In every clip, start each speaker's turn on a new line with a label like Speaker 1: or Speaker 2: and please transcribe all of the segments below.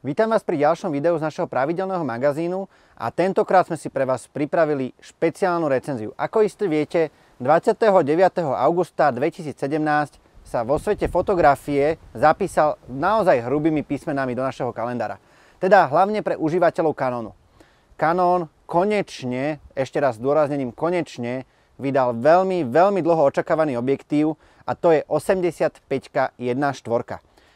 Speaker 1: Vítam vás pri ďalšom videu z našeho pravidelného magazínu a tentokrát sme si pre vás pripravili špeciálnu recenziu. Ako isté viete, 29. augusta 2017 sa vo svete fotografie zapísal naozaj hrubými písmenami do našeho kalendára. Teda hlavne pre užívateľov Canonu. Canon konečne, ešte raz dôraznením konečne, vydal veľmi, veľmi dlho očakávaný objektív a to je 85 1.4.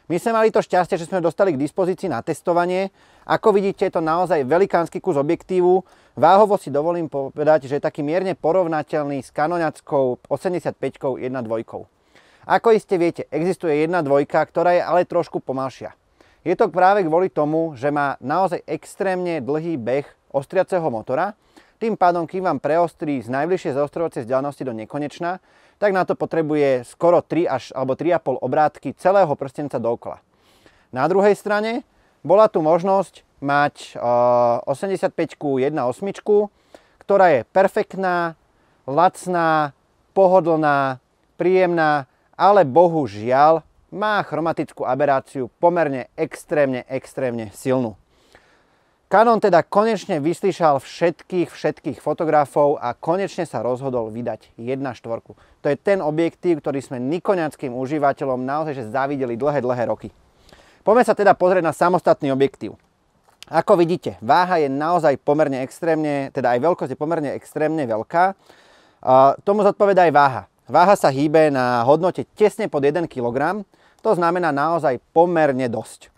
Speaker 1: My sme mali to šťastie, že sme dostali k dispozícii na testovanie. Ako vidíte, je to naozaj velikánsky kus objektívu. Váhovo si dovolím povedať, že je taký mierne porovnateľný s kanoňackou 85 1.2. Ako iste viete, existuje 1.2, ktorá je ale trošku pomalšia. Je to práve kvôli tomu, že má naozaj extrémne dlhý beh ostriaceho motora, tým pádom, kým vám preostrí z najbližšej zaostrovacej vzdialenosti do nekonečna, tak na to potrebuje skoro 3 až alebo 3,5 obrátky celého prstenca dokola. Na druhej strane bola tu možnosť mať 85 eh, 1 osmičku, ktorá je perfektná, lacná, pohodlná, príjemná, ale bohužiaľ má chromatickú aberáciu pomerne extrémne, extrémne silnú. Canon teda konečne vyslyšal všetkých, všetkých fotografov a konečne sa rozhodol vydať 1.4. To je ten objektív, ktorý sme nikoniackým užívateľom naozaj že zavideli dlhé, dlhé roky. Poďme sa teda pozrieť na samostatný objektív. Ako vidíte, váha je naozaj pomerne extrémne, teda aj veľkosť je pomerne extrémne veľká. Tomu zodpoveda aj váha. Váha sa hýbe na hodnote tesne pod 1 kg, to znamená naozaj pomerne dosť.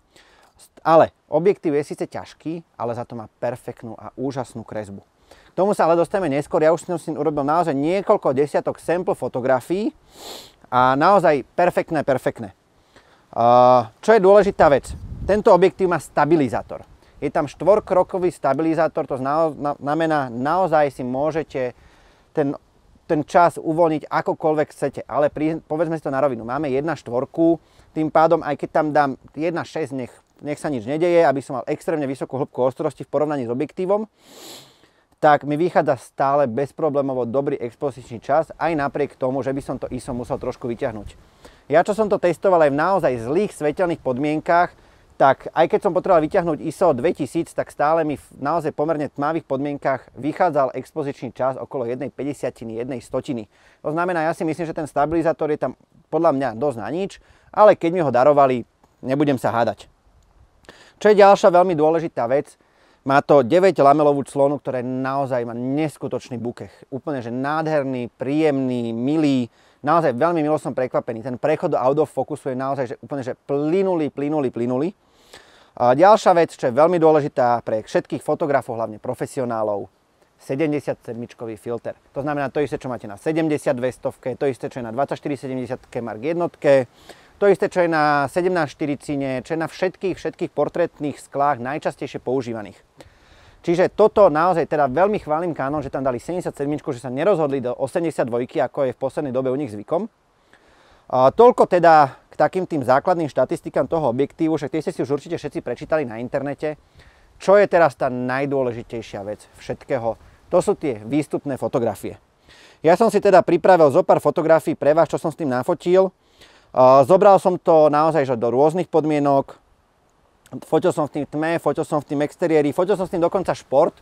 Speaker 1: Ale objektív je síce ťažký, ale za to má perfektnú a úžasnú kresbu. K tomu sa ale dostaneme neskôr. Ja už som si urobil naozaj niekoľko desiatok sample fotografií a naozaj perfektné, perfektné. Čo je dôležitá vec? Tento objektív má stabilizátor. Je tam štvorkrokový stabilizátor, to znamená, naozaj si môžete ten, ten čas uvoľniť akokoľvek chcete. Ale pri, povedzme si to na rovinu, máme 1,4 tým pádom aj keď tam dám 1,6, nech nech sa nič nedeje, aby som mal extrémne vysokú hĺbku ostrosti v porovnaní s objektívom, tak mi vychádza stále bezproblémovo dobrý expozičný čas, aj napriek tomu, že by som to ISO musel trošku vyťahnuť. Ja čo som to testoval aj v naozaj zlých svetelných podmienkách, tak aj keď som potreboval vyťahnuť ISO 2000, tak stále mi v naozaj pomerne tmavých podmienkach vychádzal expozičný čas okolo 1,50, 1,100. To znamená, ja si myslím, že ten stabilizátor je tam podľa mňa dosť na nič, ale keď mi ho darovali, nebudem sa hádať. Čo je ďalšia veľmi dôležitá vec, má to 9 lamelovú clonu, ktoré naozaj má neskutočný bukech. Úplne, že nádherný, príjemný, milý. Naozaj veľmi milo som prekvapený. Ten prechod do out of focusu je naozaj že úplne, že plynulý, plynulý, plynulý. A ďalšia vec, čo je veľmi dôležitá pre všetkých fotografov, hlavne profesionálov, 77 filter. To znamená to isté, čo máte na 70 200, to isté, čo je na 24 70 Mark 1, to isté, čo je na 17-4 cine, čo je na všetkých, všetkých portrétnych sklách najčastejšie používaných. Čiže toto naozaj teda veľmi chválim Canon, že tam dali 77, že sa nerozhodli do 82, ako je v poslednej dobe u nich zvykom. A toľko teda k takým tým základným štatistikám toho objektívu, však tie ste si už určite všetci prečítali na internete. Čo je teraz tá najdôležitejšia vec všetkého? To sú tie výstupné fotografie. Ja som si teda pripravil zo pár fotografií pre vás, čo som s tým nafotil. Zobral som to naozaj že do rôznych podmienok. Fotil som v tým tme, fotil som v tým exteriéri, fotil som s tým dokonca šport.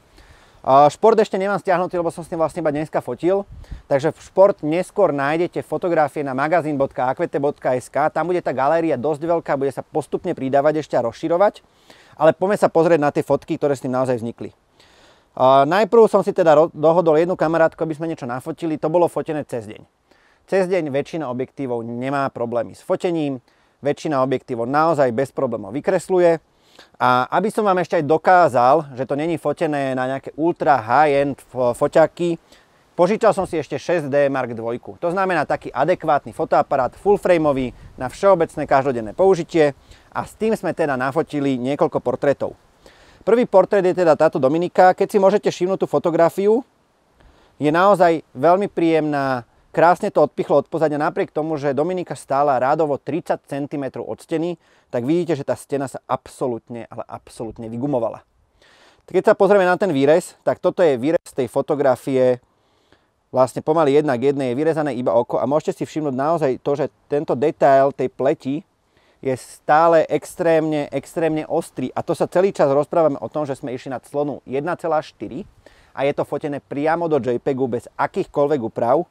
Speaker 1: Šport ešte nemám stiahnutý, lebo som s tým vlastne iba dneska fotil. Takže v šport neskôr nájdete fotografie na magazín.akvete.sk. Tam bude tá galéria dosť veľká, bude sa postupne pridávať ešte a rozširovať. Ale poďme sa pozrieť na tie fotky, ktoré s tým naozaj vznikli. Najprv som si teda dohodol jednu kamarátku, aby sme niečo nafotili. To bolo fotené cez deň. Cez deň väčšina objektívov nemá problémy s fotením, väčšina objektívov naozaj bez problémov vykresluje. A aby som vám ešte aj dokázal, že to není fotené na nejaké ultra high-end foťaky, požičal som si ešte 6D Mark II. To znamená taký adekvátny fotoaparát, full-frameový, na všeobecné každodenné použitie a s tým sme teda nafotili niekoľko portrétov. Prvý portrét je teda táto Dominika. Keď si môžete všimnúť tú fotografiu, je naozaj veľmi príjemná, Krásne to odpichlo od pozadia napriek tomu, že Dominika stála rádovo 30 cm od steny, tak vidíte, že tá stena sa absolútne, ale absolútne vygumovala. Keď sa pozrieme na ten výrez, tak toto je výrez tej fotografie vlastne pomaly jedna k jednej je vyrezané iba oko a môžete si všimnúť naozaj to, že tento detail tej pleti je stále extrémne, extrémne ostrý a to sa celý čas rozprávame o tom, že sme išli na clonu 1,4 a je to fotené priamo do JPEGu bez akýchkoľvek úprav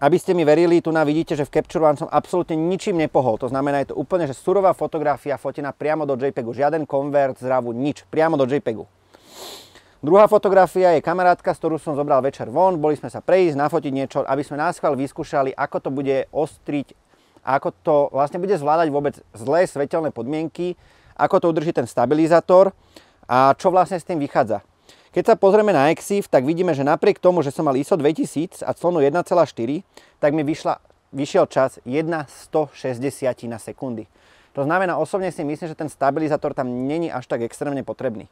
Speaker 1: aby ste mi verili, tu na vidíte, že v Capture One som absolútne ničím nepohol. To znamená, je to úplne, že surová fotografia fotená priamo do JPEGu. Žiaden konvert, zravu, nič. Priamo do JPEGu. Druhá fotografia je kamarátka, s ktorú som zobral večer von. Boli sme sa prejsť, nafotiť niečo, aby sme nás vyskúšali, ako to bude ostriť, ako to vlastne bude zvládať vôbec zlé svetelné podmienky, ako to udrží ten stabilizátor a čo vlastne s tým vychádza. Keď sa pozrieme na Exif, tak vidíme, že napriek tomu, že som mal ISO 2000 a clonu 1,4, tak mi vyšla, vyšiel čas 1,160 160 na sekundy. To znamená, osobne si myslím, že ten stabilizátor tam není až tak extrémne potrebný.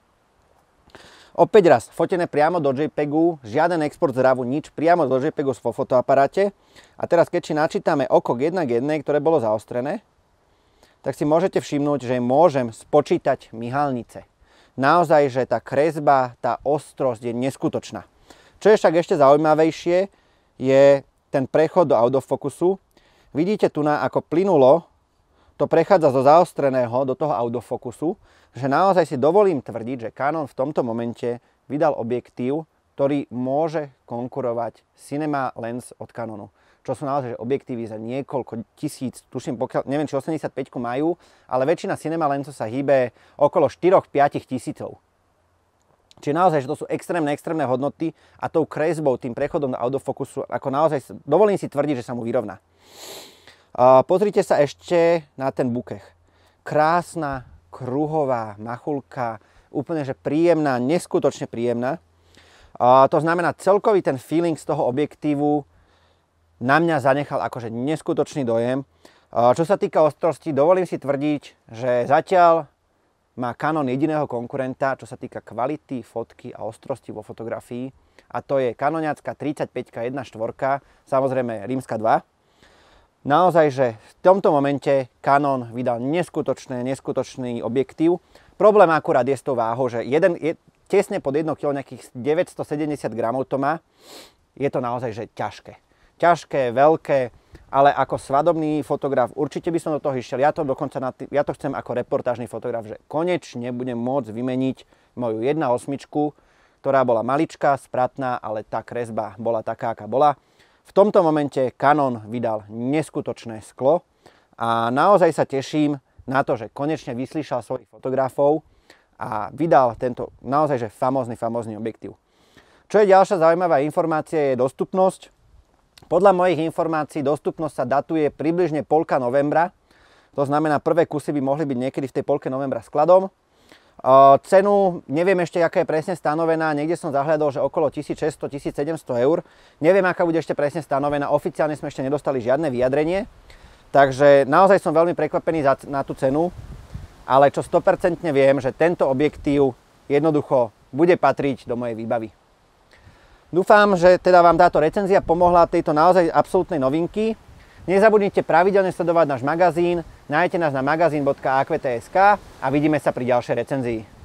Speaker 1: Opäť raz, fotené priamo do JPEGu, žiaden export z RAVu, nič, priamo do JPEGu vo fotoaparáte. A teraz, keď si načítame oko k 1 k 1, ktoré bolo zaostrené, tak si môžete všimnúť, že môžem spočítať myhalnice naozaj, že tá kresba, tá ostrosť je neskutočná. Čo je však ešte zaujímavejšie, je ten prechod do autofokusu. Vidíte tu, na, ako plynulo to prechádza zo zaostreného do toho autofokusu, že naozaj si dovolím tvrdiť, že Canon v tomto momente vydal objektív, ktorý môže konkurovať Cinema Lens od Canonu čo sú naozaj objektívy za niekoľko tisíc, tuším, pokiaľ, neviem, či 85 majú, ale väčšina cinema lensov sa hýbe okolo 4-5 tisícov. Čiže naozaj, že to sú extrémne, extrémne hodnoty a tou kresbou, tým prechodom do autofokusu, ako naozaj, dovolím si tvrdiť, že sa mu vyrovná. Uh, pozrite sa ešte na ten bukech. Krásna, kruhová machulka, úplne že príjemná, neskutočne príjemná. Uh, to znamená, celkový ten feeling z toho objektívu na mňa zanechal akože neskutočný dojem. Čo sa týka ostrosti, dovolím si tvrdiť, že zatiaľ má Canon jediného konkurenta, čo sa týka kvality fotky a ostrosti vo fotografii. A to je Canoniacka 35 1.4, samozrejme rímska 2. Naozaj, že v tomto momente Canon vydal neskutočné, neskutočný objektív. Problém akurát je s tou váhou, že jeden, je tesne pod 1 kg, nejakých 970 gramov to má. Je to naozaj, že ťažké ťažké, veľké, ale ako svadobný fotograf určite by som do toho išiel. Ja to dokonca na ja to chcem ako reportážny fotograf, že konečne budem môcť vymeniť moju 1.8, ktorá bola maličká, spratná, ale tá kresba bola taká, aká bola. V tomto momente Canon vydal neskutočné sklo a naozaj sa teším na to, že konečne vyslyšal svojich fotografov a vydal tento naozaj že famózny, famózny objektív. Čo je ďalšia zaujímavá informácia je dostupnosť. Podľa mojich informácií dostupnosť sa datuje približne polka novembra, to znamená, prvé kusy by mohli byť niekedy v tej polke novembra skladom. Cenu neviem ešte, aká je presne stanovená, niekde som zahľadol, že okolo 1600-1700 eur. Neviem, aká bude ešte presne stanovená, oficiálne sme ešte nedostali žiadne vyjadrenie. Takže naozaj som veľmi prekvapený na tú cenu, ale čo 100% viem, že tento objektív jednoducho bude patriť do mojej výbavy. Dúfam, že teda vám táto recenzia pomohla tejto naozaj absolútnej novinky. Nezabudnite pravidelne sledovať náš magazín, nájdete nás na magazín.akvt.sk a vidíme sa pri ďalšej recenzii.